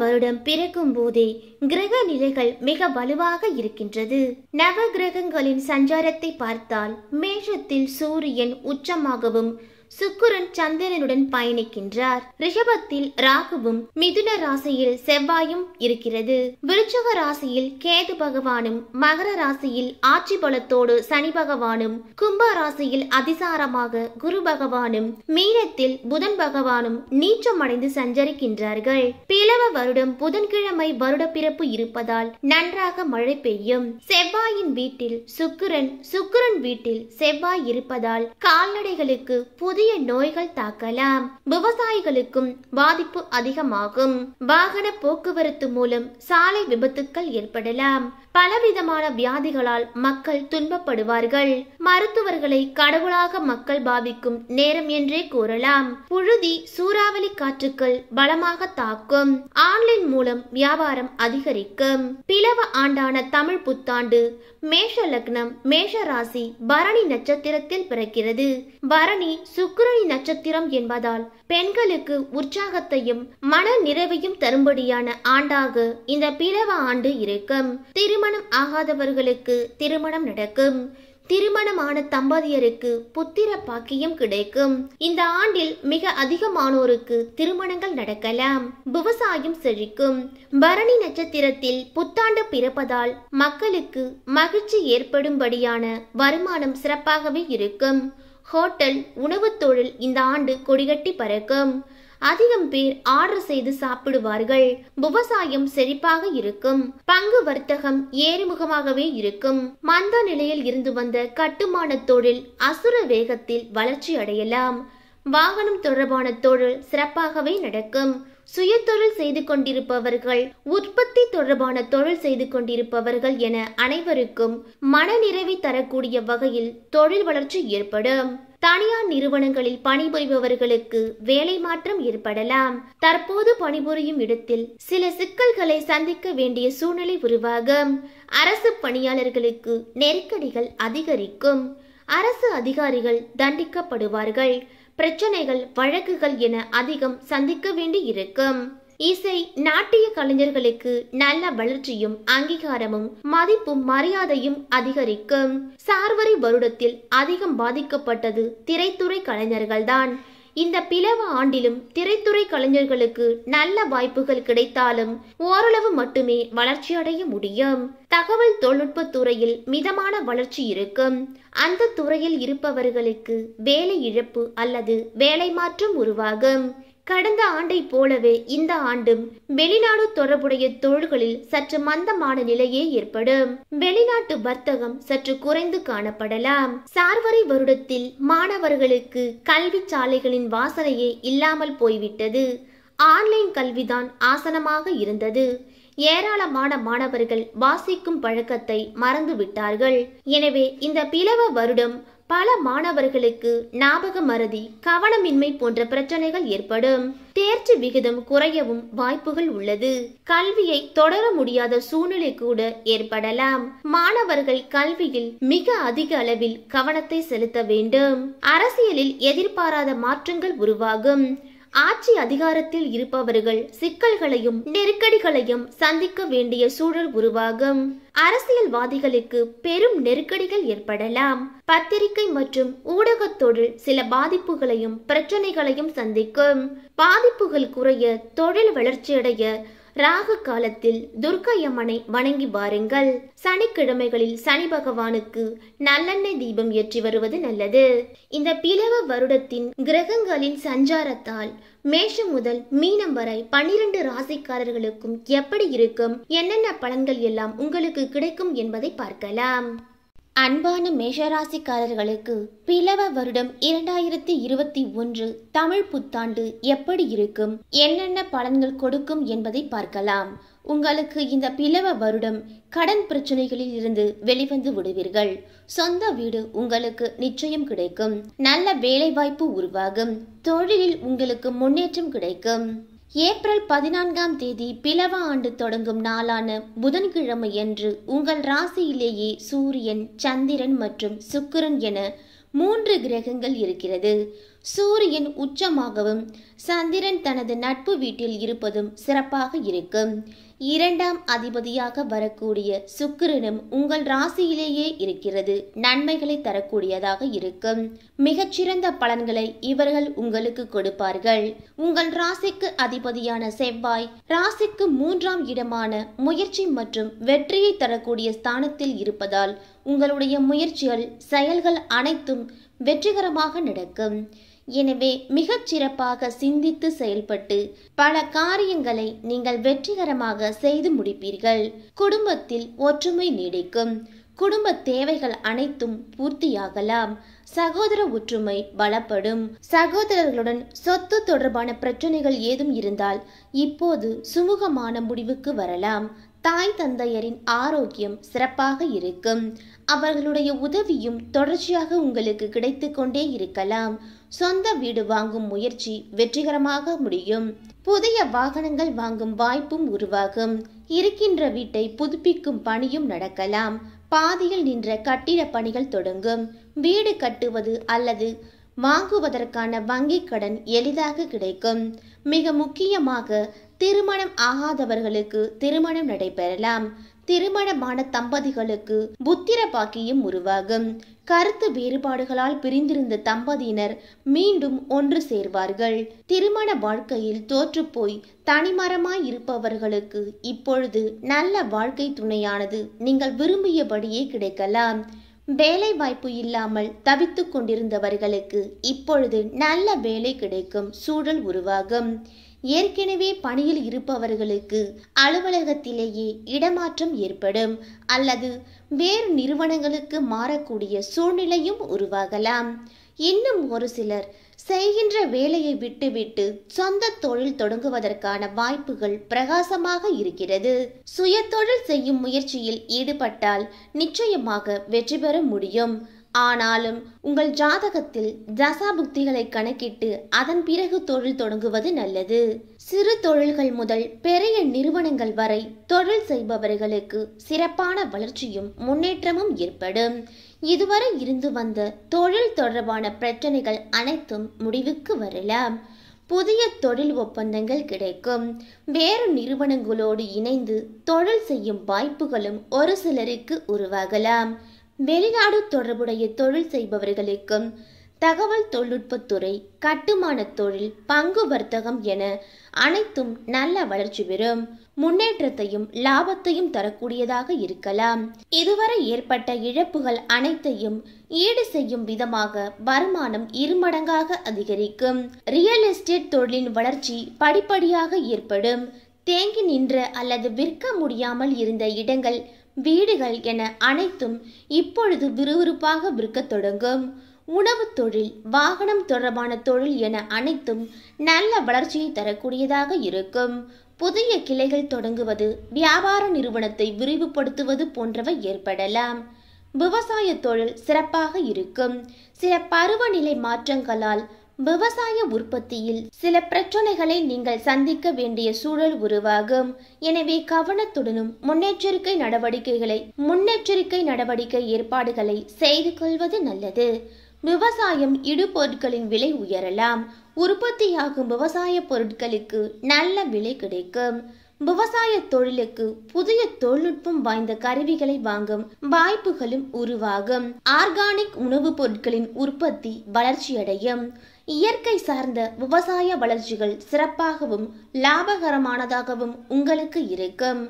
வருடம் பிறக்கும் போதே கிரக நிலைகள் மிக வலுவாக இருக்கின்றது நவ கிரகங்களின் சஞ்சாரத்தை பார்த்தால் மேஷத்தில் சூரியன் உச்சமாகவும் சுக்குரன் சந்திரனுடன் பயணிக்கின்றார் ரிஷபத்தில் ராகுவும் மிதுன ராசியில் செவ்வாயும் இருக்கிறது விருச்சக ராசியில் கேது பகவானும் மகர ராசியில் ஆட்சி பலத்தோடு சனி பகவானும் கும்ப ராசியில் அதிசாரமாக குரு பகவானும் மீனத்தில் புதன் பகவானும் நீச்சம் அடைந்து சஞ்சரிக்கின்றார்கள் பிளவ வருடம் புதன்கிழமை வருட பிறப்பு இருப்பதால் நன்றாக மழை பெய்யும் செவ்வாயின் வீட்டில் சுக்குரன் சுக்குரன் வீட்டில் செவ்வாய் இருப்பதால் கால்நடைகளுக்கு புதிய புதிய நோய்கள் தாக்கலாம் விவசாயிகளுக்கும் பாதிப்பு அதிகமாகும் வாகன போக்குவரத்து மூலம் சாலை விபத்துக்கள் ஏற்படலாம் பலவிதமான வியாதிகளால் மக்கள் துன்பப்படுவார்கள் மருத்துவர்களை கடவுளாக மக்கள் பாவிக்கும் நேரம் என்றே கூறலாம் புழுதி சூறாவளி காற்றுக்கள் பலமாக தாக்கும் ஆன்லைன் மூலம் வியாபாரம் அதிகரிக்கும் பிளவ ஆண்டான தமிழ் புத்தாண்டு மேஷ லக்னம் மேஷ ராசி பரணி நட்சத்திரத்தில் பிறக்கிறது பரணி சுக் சுக்கிரணி நட்சத்திரம் என்பதால் பெண்களுக்கு உற்சாகத்தையும் மன நிறைவையும் தரும்படியான ஆண்டாக இந்த பிளவ ஆண்டு இருக்கும் திருமணம் ஆகாதவர்களுக்கு திருமணம் நடக்கும் திருமணமான தம்பதியருக்கு புத்திர பாக்கியம் கிடைக்கும் இந்த ஆண்டில் மிக அதிகமானோருக்கு திருமணங்கள் நடக்கலாம் விவசாயம் செழிக்கும் பரணி நட்சத்திரத்தில் புத்தாண்டு பிறப்பதால் மக்களுக்கு மகிழ்ச்சி ஏற்படும்படியான வருமானம் சிறப்பாகவே இருக்கும் ஹோட்டல் உணவுத் தொழில் இந்த ஆண்டு கொடிகட்டி பறக்கும் அதிகம் பேர் ஆர்டர் செய்து சாப்பிடுவார்கள் விவசாயம் செழிப்பாக இருக்கும் பங்கு வர்த்தகம் ஏறுமுகமாகவே இருக்கும் மந்த நிலையில் இருந்து வந்த கட்டுமான தொழில் அசுர வேகத்தில் வளர்ச்சி அடையலாம் வாகனம் தொடர்பான தொழில் சிறப்பாகவே நடக்கும் சுயதொழில் செய்து கொண்டிருப்பவர்கள் உற்பத்தி தொடர்பான தொழில் செய்து கொண்டிருப்பவர்கள் என அனைவருக்கும் மனநிறைவை தரக்கூடிய வகையில் தொழில் வளர்ச்சி ஏற்படும் தனியார் நிறுவனங்களில் பணிபுரிபவர்களுக்கு வேலை மாற்றம் ஏற்படலாம் தற்போது பணிபுரியும் இடத்தில் சில சிக்கல்களை சந்திக்க வேண்டிய சூழ்நிலை உருவாகும் அரசு பணியாளர்களுக்கு நெருக்கடிகள் அதிகரிக்கும் அரசு அதிகாரிகள் தண்டிக்கப்படுவார்கள் பிரச்சனைகள் வழக்குகள் என அதிகம் சந்திக்க வேண்டி இருக்கும் இசை நாட்டிய கலைஞர்களுக்கு நல்ல வளர்ச்சியும் அங்கீகாரமும் மதிப்பும் மரியாதையும் அதிகரிக்கும் சார்வரி வருடத்தில் அதிகம் பாதிக்கப்பட்டது திரைத்துறை கலைஞர்கள்தான் இந்த பிளவ ஆண்டிலும் திரைத்துறை கலைஞர்களுக்கு நல்ல வாய்ப்புகள் கிடைத்தாலும் ஓரளவு மட்டுமே வளர்ச்சி அடைய முடியும் தகவல் தொழில்நுட்ப துறையில் மிதமான வளர்ச்சி இருக்கும் அந்த துறையில் இருப்பவர்களுக்கு வேலை இழப்பு அல்லது வேலை மாற்றம் உருவாகும் கடந்த ஆண்டை போலவே இந்த ஆண்டும் வெளிநாடு தொடர்புடைய தொழில்களில் சற்று மந்தமான நிலையே ஏற்படும் வெளிநாட்டு வர்த்தகம் சற்று குறைந்து காணப்படலாம் சார்வரை வருடத்தில் மாணவர்களுக்கு கல்வி சாலைகளின் வாசனையே இல்லாமல் போய்விட்டது ஆன்லைன் கல்விதான் ஆசனமாக இருந்தது ஏராளமான மாணவர்கள் வாசிக்கும் பழக்கத்தை மறந்து விட்டார்கள் எனவே இந்த பிளவ வருடம் பல மாணவர்களுக்கு ஞாபக மறதி கவனமின்மை போன்ற பிரச்சனைகள் ஏற்படும் தேர்ச்சி விகிதம் குறையவும் வாய்ப்புகள் உள்ளது கல்வியை தொடர முடியாத சூழ்நிலை கூட ஏற்படலாம் மாணவர்கள் கல்வியில் மிக அதிக அளவில் கவனத்தை செலுத்த வேண்டும் அரசியலில் எதிர்பாராத மாற்றங்கள் உருவாகும் ஆட்சி அதிகாரத்தில் இருப்பவர்கள் சிக்கல்களையும் நெருக்கடிகளையும் சந்திக்க வேண்டிய சூழல் உருவாகும் அரசியல்வாதிகளுக்கு பெரும் நெருக்கடிகள் ஏற்படலாம் பத்திரிகை மற்றும் ஊடகத்தொழில் சில பாதிப்புகளையும் பிரச்சனைகளையும் சந்திக்கும் பாதிப்புகள் குறைய தொழில் வளர்ச்சியடைய ராகு காலத்தில் துர்க்கை வணங்கி வாருங்கள் சனிக்கிழமைகளில் சனி பகவானுக்கு நல்லெண்ணெய் தீபம் ஏற்றி வருவது நல்லது இந்த பிளவ வருடத்தின் கிரகங்களின் சஞ்சாரத்தால் மேஷம் முதல் மீனம் வரை பன்னிரண்டு ராசிக்காரர்களுக்கும் எப்படி இருக்கும் என்னென்ன பலன்கள் எல்லாம் உங்களுக்கு கிடைக்கும் என்பதை பார்க்கலாம் அன்பான மேஷராசிக்காரர்களுக்கு பிளவ வருடம் இரண்டாயிரத்தி இருபத்தி ஒன்று தமிழ் புத்தாண்டு எப்படி இருக்கும் என்னென்ன பலன்கள் கொடுக்கும் என்பதை பார்க்கலாம் உங்களுக்கு இந்த பிளவ வருடம் கடன் பிரச்சனைகளில் இருந்து வெளிவந்து விடுவீர்கள் சொந்த வீடு உங்களுக்கு நிச்சயம் கிடைக்கும் நல்ல வேலைவாய்ப்பு உருவாகும் தொழிலில் உங்களுக்கு முன்னேற்றம் கிடைக்கும் ஏப்ரல் பதினான்காம் தேதி பிளவ ஆண்டு தொடங்கும் நாளான புதன்கிழமையன்று உங்கள் ராசியிலேயே சூரியன் சந்திரன் மற்றும் சுக்கிரன் என மூன்று கிரகங்கள் இருக்கிறது சூரியன் உச்சமாகவும் சந்திரன் தனது நட்பு வீட்டில் இருப்பதும் சிறப்பாக இருக்கும் இரண்டாம் அதிபதியாக வரக்கூடிய சுக்கிரனும் உங்கள் ராசியிலேயே இருக்கிறது நன்மைகளை தரக்கூடியதாக இருக்கும் மிகச்சிறந்த பலன்களை இவர்கள் உங்களுக்கு கொடுப்பார்கள் உங்கள் ராசிக்கு அதிபதியான செவ்வாய் ராசிக்கு மூன்றாம் இடமான முயற்சி மற்றும் வெற்றியை தரக்கூடிய ஸ்தானத்தில் இருப்பதால் உங்களுடைய முயற்சிகள் செயல்கள் அனைத்தும் வெற்றிகரமாக நடக்கும் எனவே மிகச் சிறப்பாக சிந்தித்து செயல்பட்டு பல காரியங்களை நீங்கள் வெற்றிகரமாக செய்து முடிப்பீர்கள் குடும்பத்தில் ஒற்றுமை நீடிக்கும் குடும்ப தேவைகள் அனைத்தும் பூர்த்தியாகலாம் சகோதர ஒற்றுமை பலப்படும் சகோதரர்களுடன் சொத்து தொடர்பான பிரச்சனைகள் ஏதும் இருந்தால் இப்போது சுமூகமான முடிவுக்கு வரலாம் தாய் தந்தையரின் ஆரோக்கியம் சிறப்பாக இருக்கும் அவர்களுடைய உதவியும் தொடர்ச்சியாக உங்களுக்கு கிடைத்து கொண்டே இருக்கலாம் சொந்த வீடு வாங்கும் முயற்சி வெற்றிகரமாக முடியும் புதிய வாகனங்கள் வாங்கும் வாய்ப்பும் உருவாகும் இருக்கின்ற வீட்டை புதுப்பிக்கும் பணியும் நடக்கலாம் பாதியில் நின்ற கட்டிட பணிகள் தொடங்கும் வீடு கட்டுவது அல்லது வாங்குவதற்கான வங்கி கடன் எளிதாக கிடைக்கும் மிக முக்கியமாக திருமணம் ஆகாதவர்களுக்கு திருமணம் நடைபெறலாம் திருமணமான தம்பதிகளுக்கு புத்திர பாக்கியம் உருவாகும் கருத்து வேறுபாடுகளால் பிரிந்திருந்த தம்பதியினர் மீண்டும் ஒன்று சேர்வார்கள் திருமண வாழ்க்கையில் தோற்றுப்போய் தனிமரமாய் இருப்பவர்களுக்கு இப்பொழுது நல்ல வாழ்க்கை துணையானது நீங்கள் விரும்பியபடியே கிடைக்கலாம் வேலை வாய்ப்பு இல்லாமல் தவித்துக் கொண்டிருந்தவர்களுக்கு இப்பொழுது நல்ல வேலை கிடைக்கும் சூழல் உருவாகும் ஏற்கனவே பணியில் இருப்பவர்களுக்கு அலுவலகத்திலேயே இடமாற்றம் ஏற்படும் அல்லது வேறு நிறுவனங்களுக்கு மாறக்கூடிய சூழ்நிலையும் உருவாகலாம் இன்னும் ஒரு சிலர் செய்கின்ற வேலையை விட்டுவிட்டு சொந்த தொழில் தொடங்குவதற்கான வாய்ப்புகள் பிரகாசமாக இருக்கிறது சுய தொழில் செய்யும் முயற்சியில் ஈடுபட்டால் நிச்சயமாக வெற்றி பெற முடியும் ஆனாலும் உங்கள் ஜாதகத்தில் தசா புக்திகளை கணக்கிட்டு அதன் பிறகு தொழில் தொடங்குவது நல்லது சிறு தொழில்கள் முதல் பெரிய நிறுவனங்கள் வரை தொழில் செய்பவர்களுக்கு சிறப்பான வளர்ச்சியும் முன்னேற்றமும் ஏற்படும் இதுவரை இருந்து வந்த தொழில் தொடர்பான பிரச்சனைகள் அனைத்தும் முடிவுக்கு வரலாம் புதிய தொழில் ஒப்பந்தங்கள் கிடைக்கும் வேறு நிறுவனங்களோடு இணைந்து தொழில் செய்யும் வாய்ப்புகளும் ஒரு சிலருக்கு உருவாகலாம் வெளிநாடு தொடர்புடைய தொழில் செய்பவர்களுக்கும் தகவல் தொழில்நுட்பத்துறை கட்டுமான தொழில் பங்கு வர்த்தகம் என அனைத்தும் நல்ல வளர்ச்சி பெறும் முன்னேற்றத்தையும் லாபத்தையும் தரக்கூடியதாக இருக்கலாம் இதுவரை ஏற்பட்ட இழப்புகள் அனைத்தையும் ஈடு செய்யும் விதமாக வருமானம் இருமடங்காக அதிகரிக்கும் ரியல் எஸ்டேட் தொழிலின் வளர்ச்சி படிப்படியாக ஏற்படும் தேங்கி நின்ற அல்லது விற்க முடியாமல் இருந்த இடங்கள் வீடுகள் என அனைத்தும் இப்பொழுது விறுவிறுப்பாக விற்கத் தொடங்கும் உணவு தொழில் வாகனம் தொடர்பான தொழில் என அனைத்தும் நல்ல வளர்ச்சியை தரக்கூடியதாக இருக்கும் புதிய கிளைகள் தொடங்குவது வியாபார நிறுவனத்தை விரிவுபடுத்துவது போன்றவை ஏற்படலாம் விவசாய தொழில் சிறப்பாக இருக்கும் சில பருவநிலை மாற்றங்களால் விவசாய உற்பத்தியில் சில பிரச்சனைகளை நீங்கள் சந்திக்க வேண்டிய சூழல் உருவாகும் எனவே கவனத்துடனும் முன்னெச்சரிக்கை நடவடிக்கைகளை முன்னெச்சரிக்கை நடவடிக்கை ஏற்பாடுகளை செய்து கொள்வது நல்லது விவசாயம் இடுபொருட்களின் விலை உயரலாம் உற்பத்தியாகும் விவசாய பொருட்களுக்கு நல்ல விலை கிடைக்கும் விவசாய தொழிலுக்கு புதிய தொழில்நுட்பம் வாய்ந்த கருவிகளை வாங்கும் வாய்ப்புகளும் உருவாகும் ஆர்கானிக் உணவுப் பொருட்களின் உற்பத்தி வளர்ச்சியடையும் இயற்கை சார்ந்த விவசாய வளர்ச்சிகள் சிறப்பாகவும் லாபகரமானதாகவும் உங்களுக்கு இருக்கும்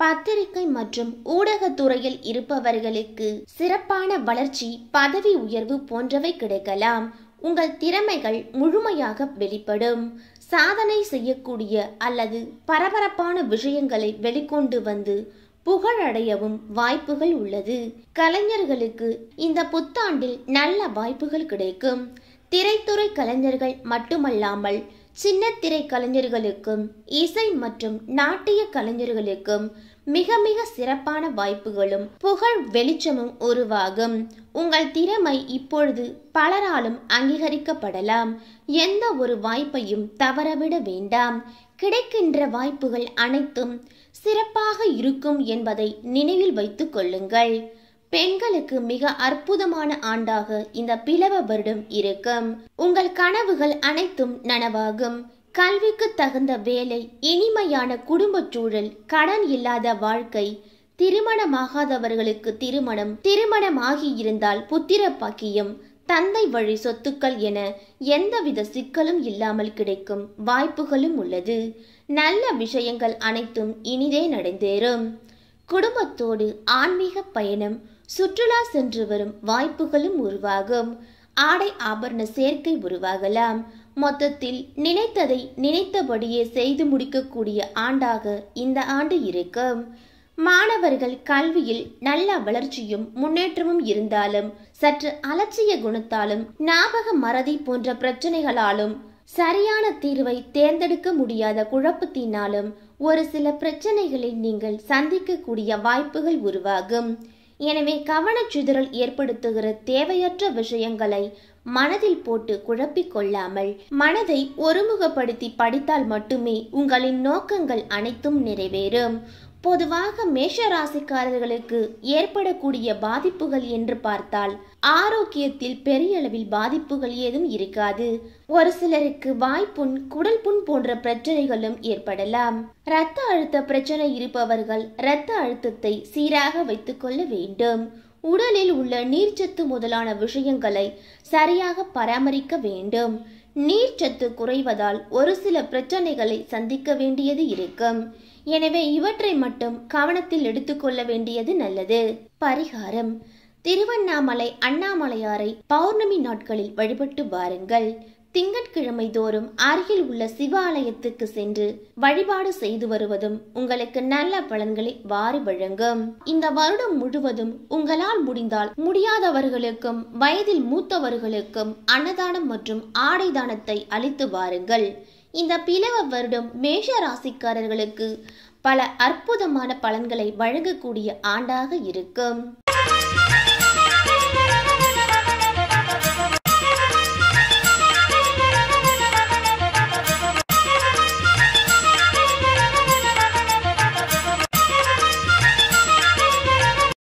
பத்திரிகை மற்றும் ஊடகத்துறையில் இருப்பவர்களுக்கு சிறப்பான வளர்ச்சி பதவி உயர்வு போன்றவை கிடைக்கலாம் உங்கள் திறமைகள் முழுமையாக வெளிப்படும் சாதனை செய்யக்கூடிய அல்லது பரபரப்பான விஷயங்களை வெளிக்கொண்டு வந்து புகழடையவும் வாய்ப்புகள் உள்ளது கலைஞர்களுக்கு இந்த புத்தாண்டில் நல்ல வாய்ப்புகள் கிடைக்கும் திரைத்துறை கலைஞர்கள் மட்டுமல்லாமல் சின்ன திரை கலைஞர்களுக்கும் இசை மற்றும் நாட்டிய கலைஞர்களுக்கும் மிக மிக சிறப்பான வாய்ப்புகளும் புகழ் வெளிச்சமும் உருவாகும் உங்கள் திறமை இப்பொழுது பலராலும் அங்கீகரிக்கப்படலாம் எந்த ஒரு வாய்ப்பையும் தவறவிட வேண்டாம் கிடைக்கின்ற வாய்ப்புகள் அனைத்தும் சிறப்பாக இருக்கும் என்பதை நினைவில் வைத்துக் கொள்ளுங்கள் பெண்களுக்கு மிக அற்புதமான ஆண்டாக இந்த பிளவ வருடம் இருக்கும் உங்கள் கனவுகள் அனைத்தும் நனவாகும் கல்விக்கு தகுந்த வேலை இனிமையான குடும்பச் சூழல் கடன் இல்லாத வாழ்க்கை திருமணமாகாதவர்களுக்கு திருமணம் திருமணமாகி இருந்தால் புத்திர பாக்கியம் தந்தை வழி சொத்துக்கள் என எந்தவித சிக்கலும் இல்லாமல் கிடைக்கும் வாய்ப்புகளும் உள்ளது நல்ல விஷயங்கள் அனைத்தும் இனிதே நடந்தேறும் குடும்பத்தோடு ஆன்மீக பயணம் சுற்றுலா சென்று வரும் வாய்ப்புகளும் உருவாகும் ஆடை ஆபரண சேர்க்கை உருவாகலாம் மொத்தத்தில் நினைத்ததை நினைத்தபடியே செய்து முடிக்கக்கூடிய ஆண்டாக இந்த ஆண்டு இருக்கும் மாணவர்கள் கல்வியில் நல்ல வளர்ச்சியும் முன்னேற்றமும் இருந்தாலும் சற்று அலட்சிய குணத்தாலும் ஞாபக மறதி போன்ற பிரச்சனைகளாலும் சரியான தீர்வை தேர்ந்தெடுக்க முடியாத குழப்பத்தினாலும் ஒரு சில பிரச்சனைகளை நீங்கள் சந்திக்கக்கூடிய வாய்ப்புகள் உருவாகும் எனவே கவனச்சிதறல் ஏற்படுத்துகிற தேவையற்ற விஷயங்களை மனதில் போட்டு குழப்பிக் கொள்ளாமல் மனதை ஒருமுகப்படுத்தி படித்தால் மட்டுமே உங்களின் நோக்கங்கள் அனைத்தும் நிறைவேறும் பொதுவாக மேஷ ராசிக்காரர்களுக்கு ஏற்படக்கூடிய பாதிப்புகள் என்று பார்த்தால் ஆரோக்கியத்தில் பெரிய அளவில் பாதிப்புகள் ஏதும் இருக்காது ஒரு சிலருக்கு வாய்ப்புண் குடல் புண் போன்ற பிரச்சனைகளும் ஏற்படலாம் இரத்த அழுத்த பிரச்சனை இருப்பவர்கள் இரத்த அழுத்தத்தை சீராக கொள்ள வேண்டும் உடலில் உள்ள நீர்ச்சத்து முதலான விஷயங்களை சரியாக பராமரிக்க வேண்டும் நீர்ச்சத்து குறைவதால் ஒரு சில பிரச்சனைகளை சந்திக்க வேண்டியது இருக்கும் எனவே இவற்றை மட்டும் கவனத்தில் எடுத்துக்கொள்ள வேண்டியது நல்லது பரிகாரம் திருவண்ணாமலை அண்ணாமலையாரை பௌர்ணமி நாட்களில் வழிபட்டு வாருங்கள் திங்கட்கிழமை தோறும் அருகில் உள்ள சிவாலயத்துக்கு சென்று வழிபாடு செய்து வருவதும் உங்களுக்கு நல்ல பலன்களை வாரி வழங்கும் இந்த வருடம் முழுவதும் உங்களால் முடிந்தால் முடியாதவர்களுக்கும் வயதில் மூத்தவர்களுக்கும் அன்னதானம் மற்றும் ஆடை தானத்தை அளித்து வாருங்கள் இந்த பிளவ வருடம் மேஷ ராசிக்காரர்களுக்கு பல அற்புதமான பலன்களை வழங்கக்கூடிய ஆண்டாக இருக்கும்